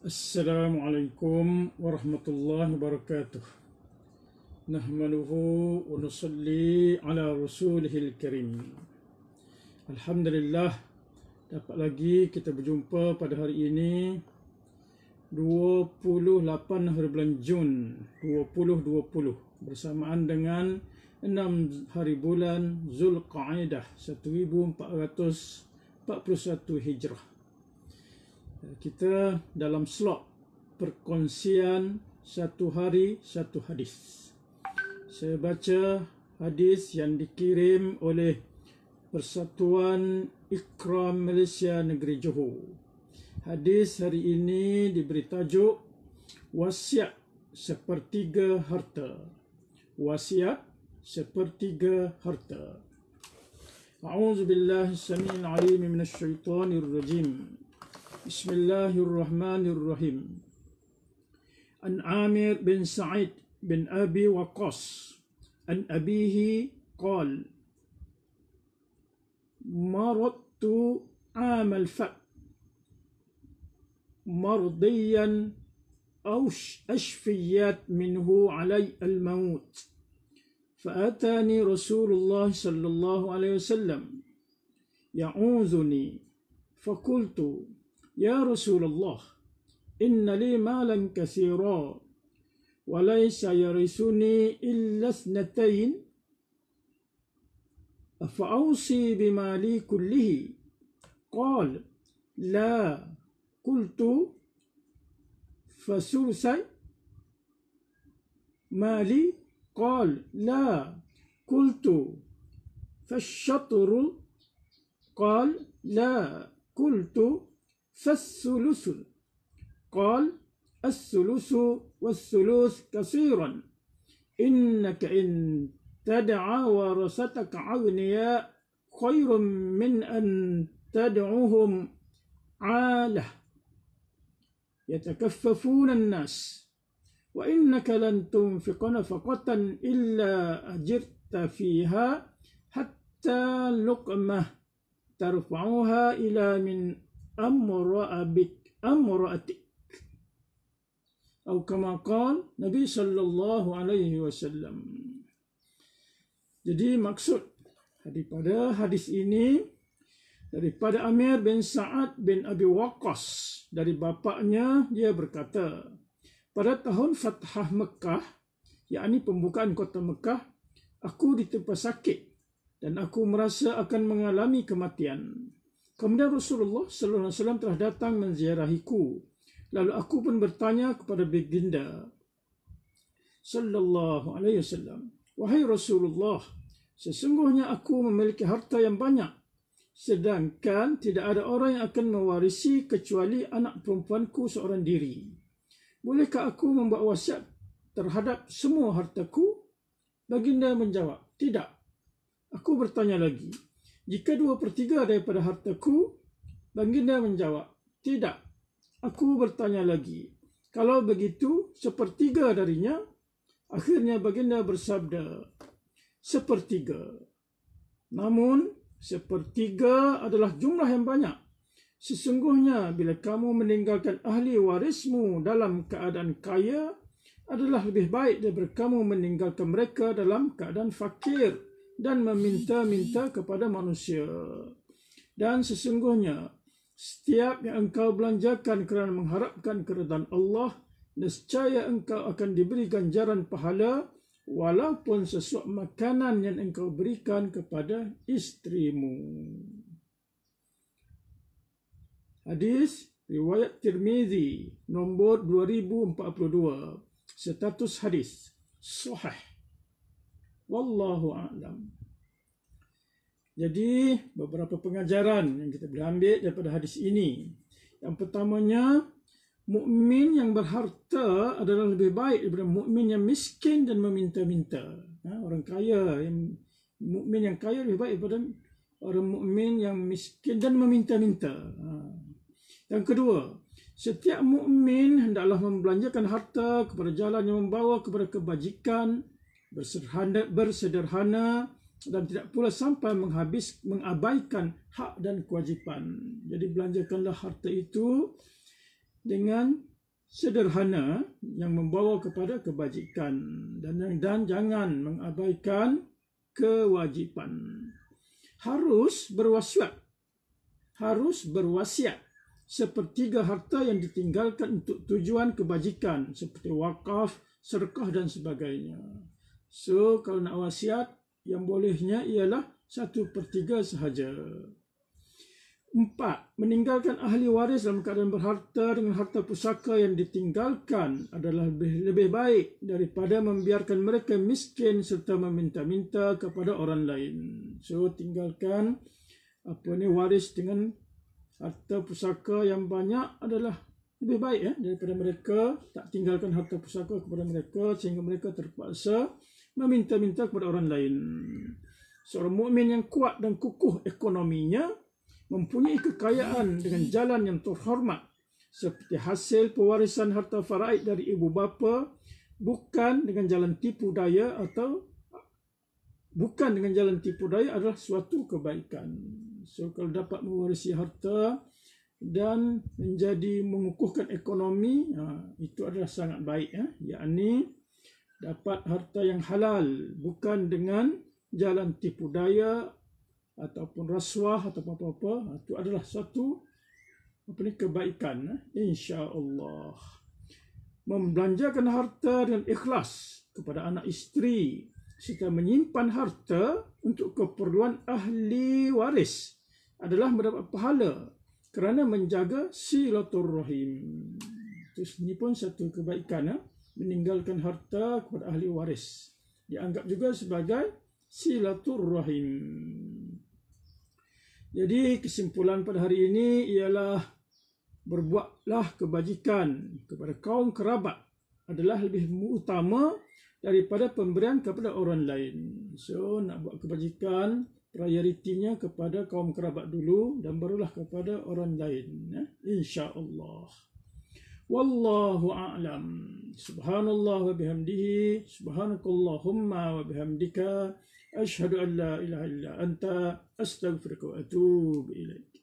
Assalamualaikum warahmatullahi wabarakatuh. Nahmaluhu wa nusalli ala rasulihil karim. Alhamdulillah dapat lagi kita berjumpa pada hari ini 28 hari bulan Jun 2020 bersamaan dengan 6 hari bulan Zulqaidah 1441 Hijrah kita dalam slot perkongsian satu hari satu hadis. Saya baca hadis yang dikirim oleh Persatuan Ikram Malaysia Negeri Johor. Hadis hari ini diberi tajuk Wasiat Sepertiga Harta. Wasiat Sepertiga Harta. أعوذ بالله السميع بسم الله الرحمن الرحيم عن عامر بن سعيد بن أبي وقاص عن أبيه قال مرضت عام الفتح مرضيا أو أشفيت منه علي الموت فأتاني رسول الله صلى الله عليه وسلم يعوذني فقلت يا رسول الله إن لي مالا كثيرا وليس يرثني إلا اثنتين فأوصي بمالي كله قال لا قلت فسوس مالي قال لا قلت فالشطر قال لا قلت فالثلث قال الثلث والثلث كثيرا إنك إن تدعى ورثتك أغنياء خير من أن تدعوهم عالة يتكففون الناس وإنك لن تنفق نفقة إلا أجرت فيها حتى لقمة ترفعها إلى من amra'abik amra'atik atau kama qal Nabi sallallahu alaihi wasallam jadi maksud daripada hadis ini daripada Amir bin Sa'ad bin Abi Waqqas dari bapaknya dia berkata pada tahun Fathah Mekah yakni pembukaan kota Mekah aku ditimpa sakit dan aku merasa akan mengalami kematian Kemudian Rasulullah sallallahu alaihi wasallam telah datang menziarahiku. Lalu aku pun bertanya kepada baginda sallallahu alaihi wasallam, "Wahai Rasulullah, sesungguhnya aku memiliki harta yang banyak, sedangkan tidak ada orang yang akan mewarisi kecuali anak perempuanku seorang diri. Bolehkah aku membuat wasiat terhadap semua hartaku?" Baginda menjawab, "Tidak." Aku bertanya lagi, jika dua per tiga daripada hartaku, baginda menjawab, tidak, aku bertanya lagi. Kalau begitu, sepertiga darinya, akhirnya baginda bersabda, sepertiga. Namun, sepertiga adalah jumlah yang banyak. Sesungguhnya, bila kamu meninggalkan ahli warismu dalam keadaan kaya, adalah lebih baik daripada kamu meninggalkan mereka dalam keadaan fakir dan meminta-minta kepada manusia. Dan sesungguhnya, setiap yang engkau belanjakan kerana mengharapkan keredan Allah, nescaya engkau akan diberi ganjaran pahala walaupun sesuap makanan yang engkau berikan kepada istrimu. Hadis riwayat Tirmizi nombor 2042. Status hadis sahih. Wallahu a'lam. Jadi beberapa pengajaran yang kita boleh ambil daripada hadis ini. Yang pertamanya mukmin yang berharta adalah lebih baik daripada mukmin yang miskin dan meminta-minta. Ha, orang kaya yang mukmin yang kaya lebih baik daripada orang mukmin yang miskin dan meminta-minta. Ha. Yang kedua, setiap mukmin hendaklah membelanjakan harta kepada jalan yang membawa kepada kebajikan bersederhana, bersederhana dan tidak pula sampai menghabis mengabaikan hak dan kewajipan. Jadi belanjakanlah harta itu dengan sederhana yang membawa kepada kebajikan dan dan jangan mengabaikan kewajipan. Harus berwasiat. Harus berwasiat sepertiga harta yang ditinggalkan untuk tujuan kebajikan seperti wakaf, serkah dan sebagainya. So, kalau nak wasiat, yang bolehnya ialah satu per tiga sahaja. Empat, meninggalkan ahli waris dalam keadaan berharta dengan harta pusaka yang ditinggalkan adalah lebih, lebih baik daripada membiarkan mereka miskin serta meminta-minta kepada orang lain. So, tinggalkan apa ni waris dengan harta pusaka yang banyak adalah lebih baik ya daripada mereka tak tinggalkan harta pusaka kepada mereka sehingga mereka terpaksa meminta-minta kepada orang lain. Seorang mukmin yang kuat dan kukuh ekonominya mempunyai kekayaan dengan jalan yang terhormat seperti hasil pewarisan harta faraid dari ibu bapa bukan dengan jalan tipu daya atau bukan dengan jalan tipu daya adalah suatu kebaikan. So kalau dapat mewarisi harta dan menjadi mengukuhkan ekonomi ha, itu adalah sangat baik ya ha. yakni dapat harta yang halal bukan dengan jalan tipu daya ataupun rasuah atau apa-apa ha, itu adalah satu apa ni kebaikan ha, insya-Allah membelanjakan harta dengan ikhlas kepada anak isteri serta menyimpan harta untuk keperluan ahli waris adalah mendapat pahala kerana menjaga silaturahim Terus sendiri pun satu kebaikan eh? meninggalkan harta kepada ahli waris dianggap juga sebagai silaturrahim jadi kesimpulan pada hari ini ialah berbuatlah kebajikan kepada kaum kerabat adalah lebih utama daripada pemberian kepada orang lain so nak buat kebajikan prioritinya kepada kaum kerabat dulu dan barulah kepada orang lain eh? insyaallah wallahu a'lam Subhanallah wa bihamdihi Subhanakallahumma wa bihamdika Ashadu an la ilaha illa anta Astaghfirullah wa atubu ilaiki